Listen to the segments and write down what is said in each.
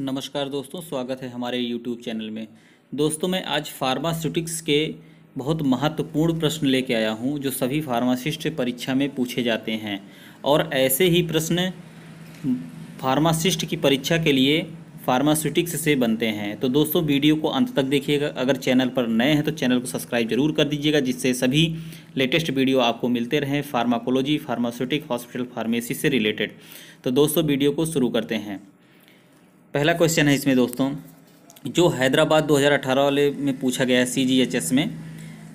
नमस्कार दोस्तों स्वागत है हमारे YouTube चैनल में दोस्तों मैं आज फार्मास्यूटिक्स के बहुत महत्वपूर्ण प्रश्न लेके आया हूँ जो सभी फार्मासिस्ट परीक्षा में पूछे जाते हैं और ऐसे ही प्रश्न फार्मासिस्ट की परीक्षा के लिए फार्मास्यूटिक्स से बनते हैं तो दोस्तों वीडियो को अंत तक देखिएगा अगर चैनल पर नए हैं तो चैनल को सब्सक्राइब जरूर कर दीजिएगा जिससे सभी लेटेस्ट वीडियो आपको मिलते रहें फार्माकोलॉजी फार्मास्यूटिक हॉस्पिटल फार्मेसी से रिलेटेड तो दोस्तों वीडियो को शुरू करते हैं पहला क्वेश्चन है इसमें दोस्तों जो हैदराबाद 2018 वाले में पूछा गया है सी में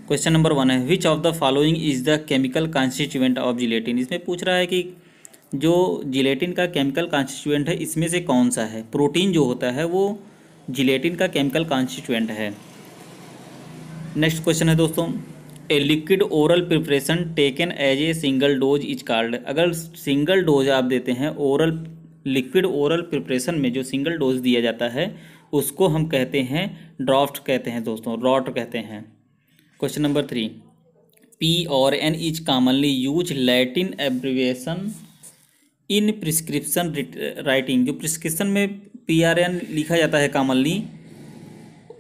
क्वेश्चन नंबर वन है which of the following is the chemical constituent of gelatin इसमें पूछ रहा है कि जो जिलेटिन का केमिकल कॉन्स्टिट्यूएंट है इसमें से कौन सा है प्रोटीन जो होता है वो जिलेटिन का केमिकल कॉन्स्टिट्यूएंट है नेक्स्ट क्वेश्चन है दोस्तों a liquid oral preparation taken as a single dose is called अगर सिंगल डोज आप देते हैं ओरल लिक्विड ओरल प्रिपरेशन में जो सिंगल डोज दिया जाता है उसको हम कहते हैं ड्राफ्ट कहते हैं दोस्तों रॉट कहते हैं question number three P R N is commonly use Latin abbreviation in prescription writing जो प्रिस्क्रिप्शन में पी आर एन लिखा जाता है कॉमनली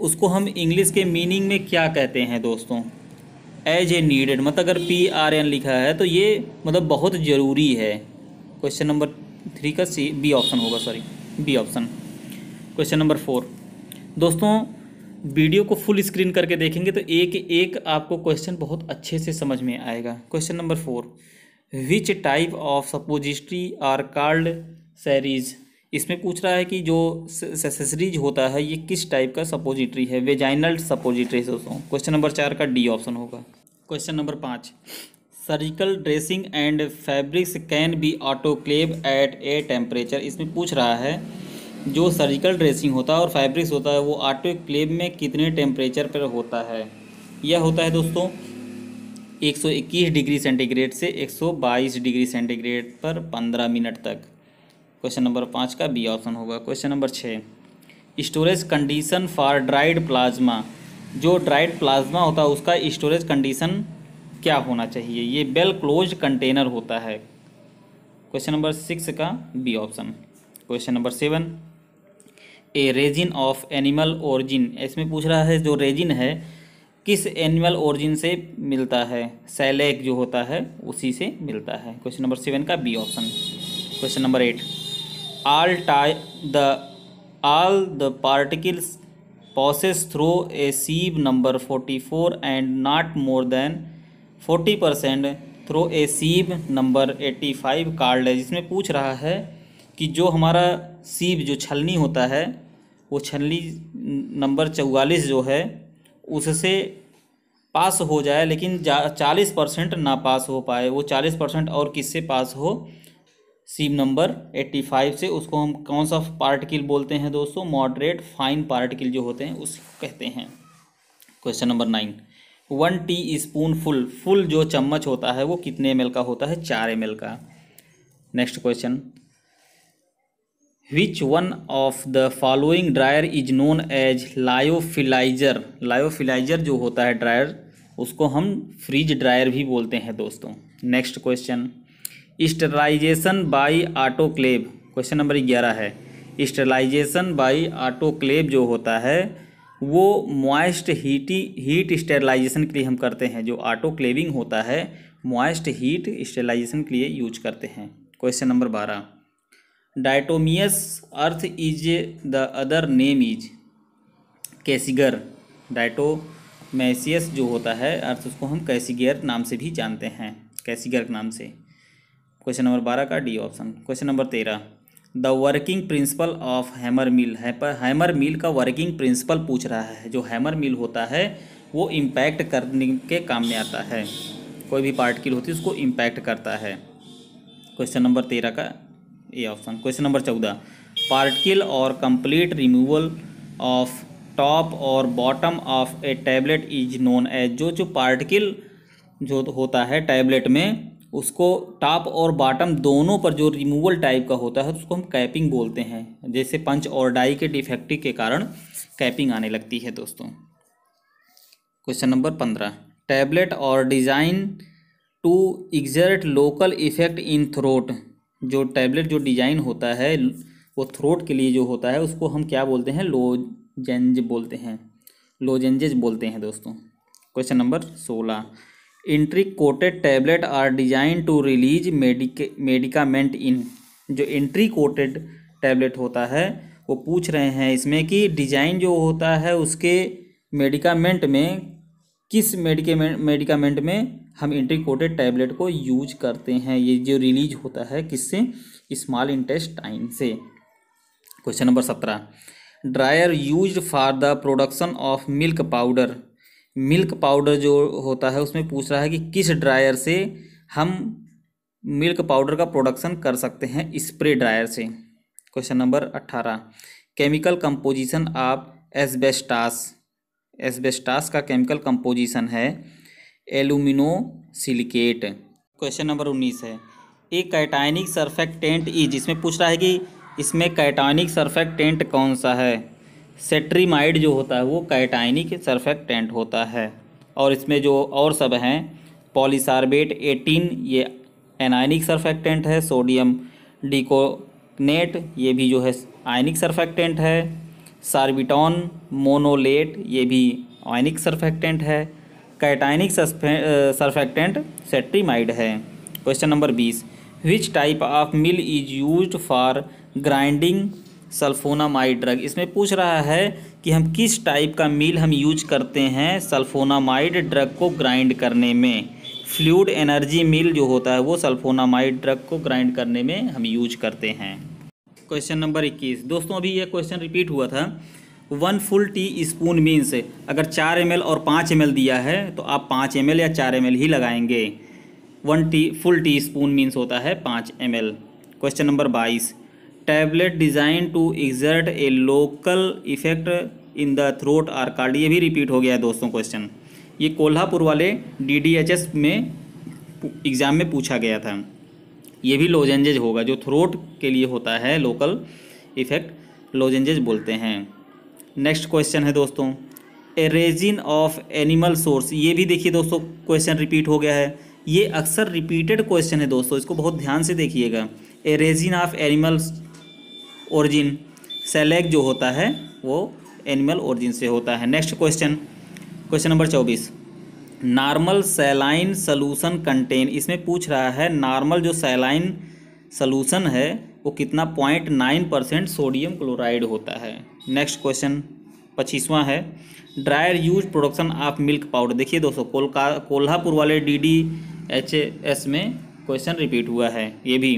उसको हम इंग्लिश के मीनिंग में क्या कहते हैं दोस्तों एज ए नीडेड मतलब अगर पी आर एन लिखा है तो ये मतलब बहुत ज़रूरी है क्वेश्चन नंबर थ्री का सी बी ऑप्शन होगा sorry B option question number four दोस्तों वीडियो को फुल स्क्रीन करके देखेंगे तो एक एक आपको क्वेश्चन बहुत अच्छे से समझ में आएगा question number four which type of suppository are called सैरीज इसमें पूछ रहा है कि जो सेसेसरीज होता है ये किस टाइप का सपोजिट्री है वेजाइनल सपोजिट्री दोस्तों क्वेश्चन नंबर चार का डी ऑप्शन होगा क्वेश्चन नंबर पाँच surgical dressing and fabrics can be autoclave at a temperature इसमें पूछ रहा है जो सर्जिकल ड्रेसिंग होता है और फैब्रिक्स होता है वो ऑटोक्लेव में कितने टेम्परेचर पर होता है यह होता है दोस्तों 121 डिग्री सेंटीग्रेड से 122 डिग्री सेंटीग्रेड पर 15 मिनट तक क्वेश्चन नंबर पाँच का बी ऑप्शन होगा क्वेश्चन नंबर छः storage condition for dried plasma जो ड्राइड प्लाज्मा होता है उसका स्टोरेज कंडीशन क्या होना चाहिए ये बेल क्लोज कंटेनर होता है क्वेश्चन नंबर सिक्स का B option question number seven a resin of animal origin इसमें पूछ रहा है जो रेजिन है किस एनिमल ओरिजिन से मिलता है सैलेक जो होता है उसी से मिलता है क्वेश्चन नंबर सेवन का B option question number eight all tie the all the particles passes through a sieve number forty four and not more than forty percent through a sieve number eighty five called है जिसमें पूछ रहा है कि जो हमारा sieve जो छलनी होता है वो छलनी नंबर चौवालीस जो है उससे पास हो जाए लेकिन चालीस परसेंट ना पास हो पाए वो चालीस परसेंट और किससे पास हो सीम नंबर एट्टी फाइव से उसको हम कौन सा पार्टिकल बोलते हैं दोस्तों मॉडरेट फाइन पार्टिकल जो होते हैं उस कहते हैं question number nine one teaspoon full full जो चम्मच होता है वो कितने एम का होता है चार एम का next question which one of the following dryer is known as lyophilizer lyophilizer जो होता है ड्रायर उसको हम फ्रिज ड्रायर भी बोलते हैं दोस्तों next question sterilization by autoclave question number ग्यारह है स्टरलाइजेशन बाई क्लेब जो होता है वो मॉइस्ट हीटी हीट स्टेरलाइजेशन के लिए हम करते हैं जो क्लेविंग होता है मॉइस्ट हीट स्टेरलाइजेशन के लिए यूज करते हैं क्वेश्चन नंबर बारह diatomaceous earth is the other name is kieselguhr diatomaceous जो होता है अर्थ उसको हम कैसीगियर नाम से भी जानते हैं कैसीगर नाम से क्वेश्चन नंबर बारह का डी ऑप्शन क्वेश्चन नंबर तेरह the working principle of hammer mill है पर हैमर मिल का वर्किंग प्रिंसिपल पूछ रहा है जो हैमर मिल होता है वो इम्पैक्ट करने के काम में आता है कोई भी पार्टिकल होती है उसको इम्पैक्ट करता है क्वेश्चन नंबर तेरह का ये ऑप्शन क्वेश्चन नंबर चौदह particle or complete removal of top or bottom of a tablet is known as जो जो पार्टिकल जो होता है टैबलेट में उसको टॉप और बॉटम दोनों पर जो रिमूवल टाइप का होता है उसको हम कैपिंग बोलते हैं जैसे पंच और डाई के डिफेक्टिव के कारण कैपिंग आने लगती है दोस्तों क्वेश्चन नंबर पंद्रह tablet are design to exert local effect in throat जो टैबलेट जो डिजाइन होता है वो थ्रोट के लिए जो होता है उसको हम क्या बोलते हैं लोजेंज बोलते हैं लोजेंजेज बोलते हैं दोस्तों क्वेश्चन नंबर सोलह enteric coated tablet are design to release medic medicament in जो इंट्री कोटेड टैबलेट होता है वो पूछ रहे हैं इसमें कि डिजाइन जो होता है उसके मेडिकामेंट में किस मेडिकेमेंट मेडिकामेंट में हम इंट्री कोटेड टैबलेट को यूज करते हैं ये जो रिलीज होता है किससे स्मॉल इंटेस्टाइन से क्वेश्चन नंबर सत्रह dryer use for the production of milk powder milk powder जो होता है उसमें पूछ रहा है कि किस ड्रायर से हम मिल्क पाउडर का प्रोडक्शन कर सकते हैं स्प्रे ड्रायर से क्वेश्चन नंबर अट्ठारह chemical composition of asbestos asbestos का केमिकल कंपोजिशन है एल्यूमिनो सिलिकेट क्वेश्चन नंबर उन्नीस है ए कैटाइनिक सरफेक्टेंट ई जिसमें पूछ रहा है कि इसमें कैटाइनिक सरफेक्टेंट कौन सा है सेट्रीमाइड जो होता है वो कैटाइनिक सरफेक्टेंट होता है और इसमें जो और सब हैं पॉलीसार्बेट एटीन ये एनाइनिक सरफेक्टेंट है सोडियम डिकोनेट ये भी जो है आयनिक सरफेक्टेंट है सार्बिटॉन मोनोलेट ये भी आयनिक सरफेक्टेंट है कैटाइनिक सरफेक्टेंट सेट्रीमाइड है क्वेश्चन नंबर बीस which type of mill is use for grinding sulphonamide drug इसमें पूछ रहा है कि हम किस टाइप का मील हम यूज करते हैं सल्फोनामाइड ड्रग को ग्राइंड करने में फ्लूड एनर्जी मिल जो होता है वो सल्फोनामाइड ड्रग को ग्राइंड करने में हम यूज करते हैं क्वेश्चन नंबर इक्कीस दोस्तों अभी यह क्वेश्चन रिपीट हुआ था one full teaspoon means अगर चार एम और पाँच एम दिया है तो आप पाँच एम या चार एम ही लगाएंगे one tea full teaspoon means होता है पाँच एम क्वेश्चन नंबर बाईस tablet design to exert a local effect in the throat are called ये भी रिपीट हो गया है दोस्तों क्वेश्चन ये कोल्हापुर वाले डीडीएचएस में एग्ज़ाम में पूछा गया था ये भी लोजेंजेज होगा जो थ्रोट के लिए होता है लोकल इफेक्ट लोजेंजेज बोलते हैं नेक्स्ट क्वेश्चन है दोस्तों a resin of animal source ये भी देखिए दोस्तों क्वेश्चन रिपीट हो गया है ये अक्सर रिपीटेड क्वेश्चन है दोस्तों इसको बहुत ध्यान से देखिएगा a resin of animals origin shellac जो होता है वो एनिमल ओरिजिन से होता है नेक्स्ट क्वेश्चन क्वेश्चन नंबर चौबीस नॉर्मल सेलाइन सोलूसन कंटेन इसमें पूछ रहा है नॉर्मल जो सेलाइन सोलूसन है वो कितना point nine percent sodium chloride होता है नेक्स्ट क्वेश्चन पच्चीसवां है dryer use production of milk powder देखिए दोस्तों कोलका कोल्हापुर वाले डी डी एच एस में क्वेश्चन रिपीट हुआ है ये भी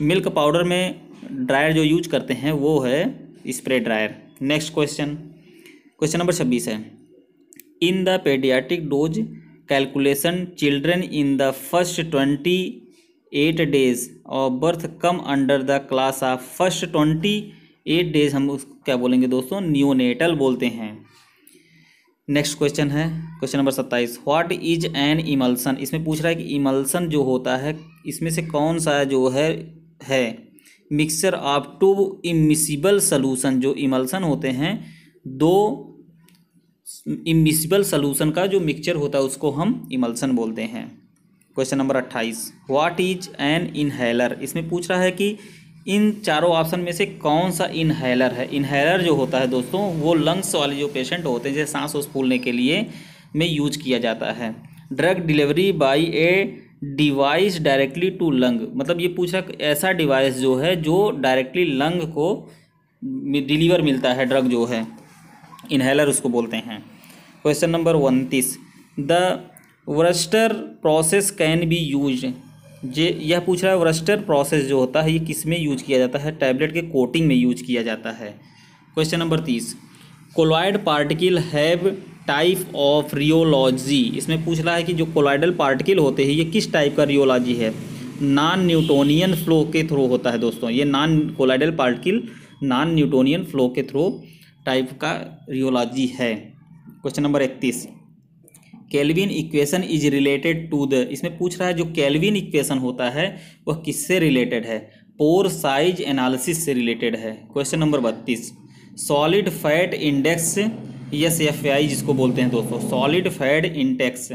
मिल्क पाउडर में ड्रायर जो यूज करते हैं वो है spray dryer next question question number छब्बीस है in the paediatric dose calculation children in the first twenty eight days or birth come under the class of first twenty eight days हम उस क्या बोलेंगे दोस्तों न्यूनेटल बोलते हैं नेक्स्ट क्वेश्चन है क्वेश्चन नंबर सत्ताईस व्हाट इज एन इमल्सन इसमें पूछ रहा है कि इमल्सन जो होता है इसमें से कौन सा जो है है mixture of two immiscible solution जो इमल्सन होते हैं दो इमिसिबल सलूशन का जो मिक्सचर होता है उसको हम इमल्सन बोलते हैं क्वेश्चन नंबर अट्ठाईस व्हाट इज एन इनहेलर इसमें पूछ रहा है कि इन चारों ऑप्शन में से कौन सा इनहेलर है इनहेलर जो होता है दोस्तों वो लंग्स वाले जो पेशेंट होते हैं जैसे सांस उस फूलने के लिए में यूज किया जाता है drug delivery by a device directly to lung मतलब ये पूछा ऐसा डिवाइस जो है जो डायरेक्टली लंग को डिलीवर मिलता है ड्रग जो है इन्हेलर उसको बोलते हैं क्वेश्चन नंबर उनतीस the Wurster process can be use जे यह पूछ रहा है वर्स्टर प्रोसेस जो होता है ये किस में यूज किया जाता है टैबलेट के कोटिंग में यूज किया जाता है क्वेश्चन नंबर तीस colloid particle have type of rheology इसमें पूछ रहा है कि जो कोलाइडल पार्टिकल होते हैं ये किस टाइप का रियोलॉजी है नॉन न्यूटोनियन फ्लो के थ्रू होता है दोस्तों ये non colloidal particle non Newtonian flow के थ्रू टाइप का रियोलॉजी है क्वेश्चन नंबर इकतीस Kelvin equation is related to the इसमें पूछ रहा है जो कैलविन इक्वेशन होता है वह किससे रिलेटेड है पोर साइज एनालिसिस से रिलेटेड है क्वेश्चन नंबर बत्तीस solid fat index S F I जिसको बोलते हैं दोस्तों सॉलिड फैड इंटेक्स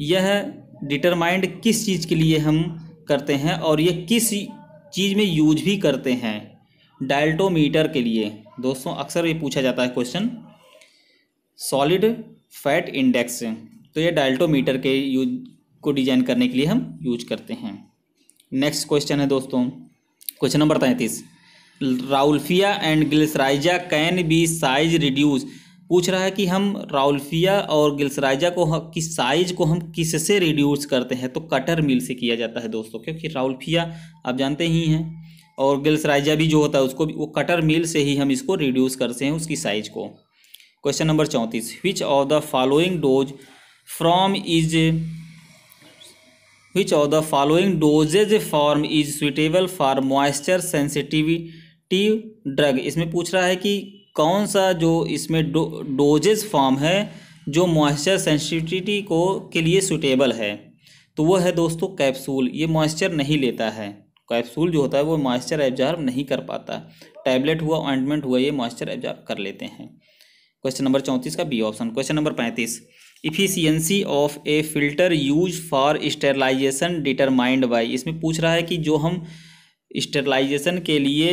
यह डिटरमाइंड किस चीज़ के लिए हम करते हैं और यह किस चीज़ में यूज भी करते हैं डायल्टोमीटर के लिए दोस्तों अक्सर ये पूछा जाता है क्वेश्चन सॉलिड फैट इंडेक्स तो ये डाल्टोमीटर के यूज को डिजाइन करने के लिए हम यूज करते हैं नेक्स्ट क्वेश्चन है दोस्तों क्वेश्चन नंबर तैंतीस rauwolfia and glycyrrhiza can be size reduce पूछ रहा है कि हम राउल्फिया और गिल्सराइजा को किस साइज को हम किससे रिड्यूस करते हैं तो कटर मिल से किया जाता है दोस्तों क्योंकि राउल्फिया आप जानते ही हैं और गिल्सराइजा भी जो होता है उसको भी वो कटर मिल से ही हम इसको रिड्यूस करते हैं उसकी साइज को क्वेश्चन नंबर चौंतीस which of the following dose from is which of the following dosages form is suitable for moisture sensitivity drug इसमें पूछ रहा है कि कौन सा जो इसमें डो, डोजेज फॉर्म है जो मॉइस्चर सेंसिटिविटी को के लिए सुटेबल है तो वो है दोस्तों कैप्सूल ये मॉइस्चर नहीं लेता है कैप्सूल जो होता है वो मॉइस्चर एब्जॉर्ब नहीं कर पाता टैबलेट हुआ ऑइंटमेंट हुआ ये मॉइस्चर एब्जॉर्ब कर लेते हैं क्वेश्चन नंबर चौंतीस का बी ऑप्शन क्वेश्चन नंबर पैंतीस efficiency of a filter use for sterilization determined by इसमें पूछ रहा है कि जो हम स्टेरलाइजेशन के लिए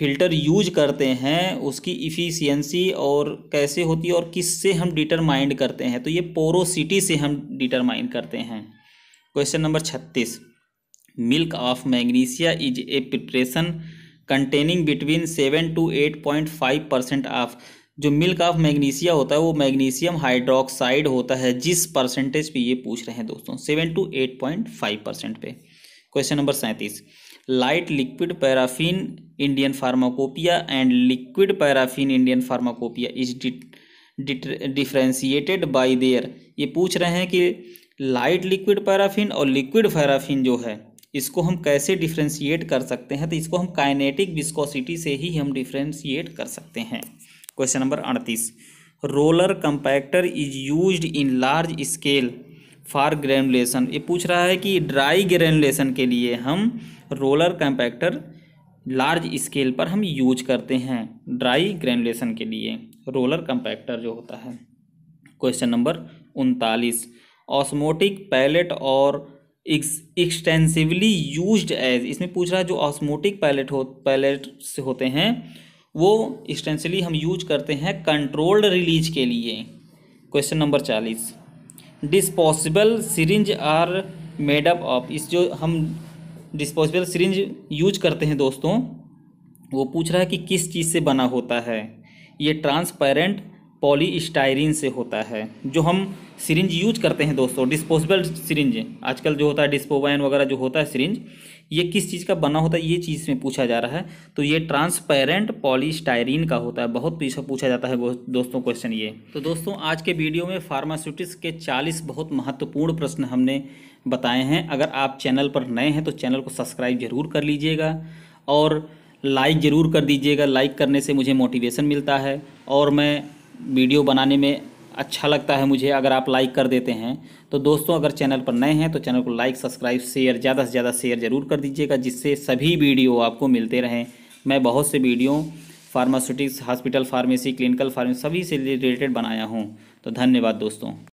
फ़िल्टर यूज करते हैं उसकी इफ़िशियंसी और कैसे होती है और किस से हम डिटरमाइंड करते हैं तो ये पोरोसिटी से हम डिटरमाइंड करते हैं क्वेश्चन नंबर छत्तीस milk of magnesia is a preparation containing between seven to eight point five percent of जो मिल्क ऑफ मैग्नीशिया होता है वो मैग्नीशियम हाइड्रोक्साइड होता है जिस परसेंटेज पे ये पूछ रहे हैं दोस्तों seven to eight point five percent पे क्वेश्चन नंबर सैंतीस light liquid paraffin Indian pharmacopoeia and liquid paraffin Indian pharmacopoeia is differentiated by their ये पूछ रहे हैं कि लाइट लिक्विड पैराफिन और लिक्विड पैराफिन जो है इसको हम कैसे डिफ्रेंशिएट कर सकते हैं तो इसको हम काइनेटिक विस्कोसिटी से ही हम डिफ्रेंशिएट कर सकते हैं क्वेश्चन नंबर अड़तीस roller compactor is use in large scale for granulation ये पूछ रहा है कि ड्राई ग्रेनुलेशन के लिए हम रोलर कंपैक्टर लार्ज स्केल पर हम यूज करते हैं ड्राई ग्रेनुलेशन के लिए रोलर कंपैक्टर जो होता है क्वेश्चन नंबर उनतालीस ऑस्मोटिक पैलेट और एक्सटेंसिवली यूज एज इसमें पूछ रहा है जो ऑस्मोटिक पैलेट हो पैलेट्स होते हैं वो एक्सटेंसिवली हम यूज करते हैं कंट्रोल्ड रिलीज के लिए क्वेश्चन नंबर चालीस disposable syringe are made up of इस जो हम डिस्पोजेबल सिरिंज यूज करते हैं दोस्तों वो पूछ रहा है कि किस चीज़ से बना होता है ये ट्रांसपेरेंट पॉलीस्टायरीन से होता है जो हम सिरिंज यूज करते हैं दोस्तों डिस्पोजेबल सिरिंज आजकल जो होता है डिस्पोवैन वगैरह जो होता है सिरिंज ये किस चीज़ का बना होता है ये चीज़ में पूछा जा रहा है तो ये ट्रांसपेरेंट पॉलीस्टायरीन का होता है बहुत पीछे पूछा जाता है दोस्तों क्वेश्चन ये तो दोस्तों आज के वीडियो में फार्मास्यूटिक्स के चालीस बहुत महत्वपूर्ण प्रश्न हमने बताए हैं अगर आप चैनल पर नए हैं तो चैनल को सब्सक्राइब जरूर कर लीजिएगा और लाइक ज़रूर कर दीजिएगा लाइक करने से मुझे मोटिवेशन मिलता है और मैं वीडियो बनाने में अच्छा लगता है मुझे अगर आप लाइक कर देते हैं तो दोस्तों अगर चैनल पर नए हैं तो चैनल को लाइक सब्सक्राइब शेयर ज़्यादा से ज़्यादा शेयर ज़रूर कर दीजिएगा जिससे सभी वीडियो आपको मिलते रहें मैं बहुत से video pharmaceutics hospital pharmacy clinical pharmacy सभी से रिलेटेड बनाया हूँ तो धन्यवाद दोस्तों